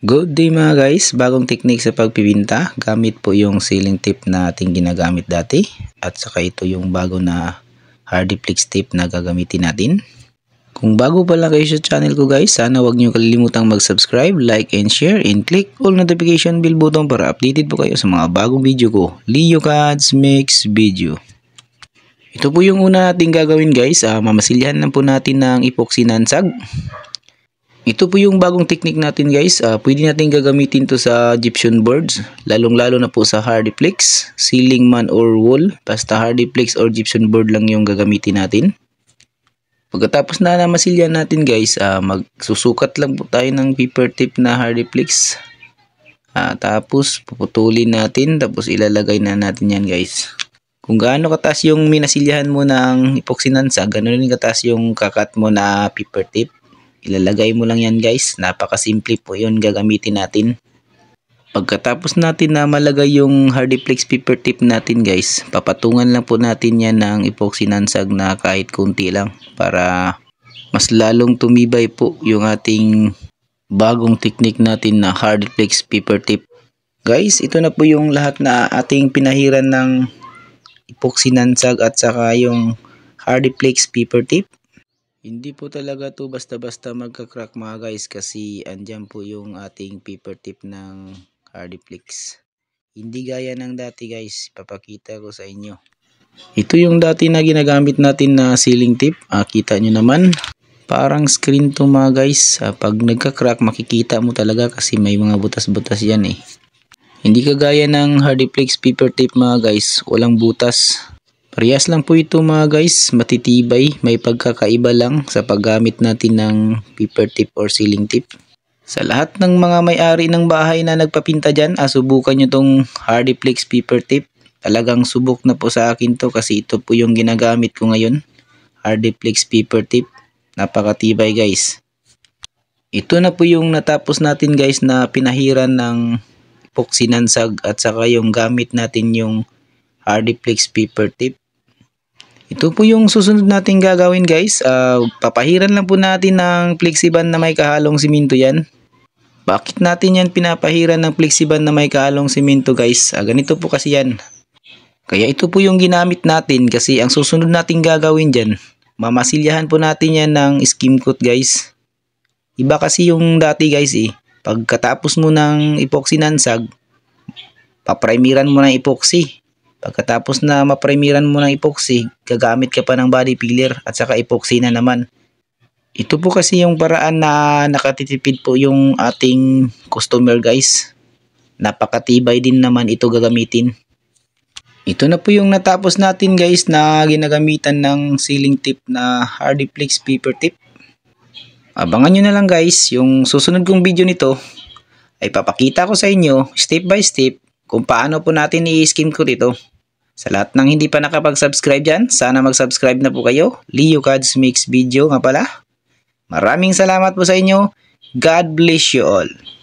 Good day mga guys, bagong technique sa pagpipinta gamit po yung ceiling tip na ating ginagamit dati at saka ito yung bago na hardy flex tip na gagamitin natin. Kung bago pa lang kayo sa channel ko guys, sana wag nyo kalilimutang mag-subscribe, like and share and click all notification bell button para updated po kayo sa mga bagong video ko. Leo Cards Mix Video Ito po yung una nating gagawin guys, uh, mamasilyahan lang po natin ng epoxy nansag. Ito po yung bagong technique natin guys. Uh, pwede natin gagamitin to sa Egyptian boards. Lalong lalo na po sa hardiplex, ceiling man or wall. Basta hardiplex or Egyptian board lang yung gagamitin natin. Pagkatapos na namasilya natin guys, uh, magsusukat lang po tayo ng paper tip na hardiplex. Uh, ah, tapos puputulin natin tapos ilalagay na natin yan guys. Kung gaano katas yung minasilyahan mo ng epoxy ganun din katas yung kakat mo na paper tip. Ilalagay mo lang yan guys. Napakasimple po yun gagamitin natin. Pagkatapos natin na malagay yung hardiplex paper tip natin guys, papatungan lang po natin yan ng epoxy nansag na kahit kunti lang para mas lalong tumibay po yung ating bagong technique natin na hardiplex paper tip. Guys, ito na po yung lahat na ating pinahiran ng epoxy nansag at saka yung hardiplex paper tip. Hindi po talaga to basta-basta magka-crack mga guys kasi andyan po yung ating paper tip ng Hardiplex. Hindi gaya ng dati guys, papakita ko sa inyo. Ito yung dati na ginagamit natin na sealing tip, ah, kita nyo naman. Parang screen to mga guys, ah, pag nagka-crack makikita mo talaga kasi may mga butas-butas yan eh. Hindi kagaya ng Hardiplex paper tip mga guys, walang butas. Parehas lang po ito mga guys, matitibay, may pagkakaiba lang sa paggamit natin ng paper tip or ceiling tip. Sa lahat ng mga may-ari ng bahay na nagpapinta dyan, asubukan ah, nyo tong Hardiplex paper tip. Talagang subok na po sa akin to kasi ito po yung ginagamit ko ngayon. Hardiplex paper tip. Napakatibay guys. Ito na po yung natapos natin guys na pinahiran ng epoxy nansag at saka yung gamit natin yung Hardiplex paper tip. Ito po yung susunod natin gagawin guys. Uh, papahiran lang po natin ng flexiband na may kahalong siminto yan. Bakit natin yan pinapahiran ng flexiband na may kahalong siminto guys? Uh, ganito po kasi yan. Kaya ito po yung ginamit natin kasi ang susunod natin gagawin dyan. Mamasilyahan po natin yan ng skim coat guys. Iba kasi yung dati guys eh. Pagkatapos mo ng epoxy nansag, paprimiran mo ng epoxy Pagkatapos na maprimiran mo ng epoxy, gagamit ka pa ng body filler at saka epoxy na naman. Ito po kasi yung paraan na nakatitipid po yung ating customer guys. Napakatibay din naman ito gagamitin. Ito na po yung natapos natin guys na ginagamitan ng ceiling tip na Hardiplex paper tip. Abangan nyo na lang guys yung susunod kong video nito ay papakita ko sa inyo step by step kung paano po natin i-skim ko dito. Sa lahat ng hindi pa nakapag-subscribe dyan, sana mag-subscribe na po kayo. Leo Cards Mix Video nga pala. Maraming salamat po sa inyo. God bless you all.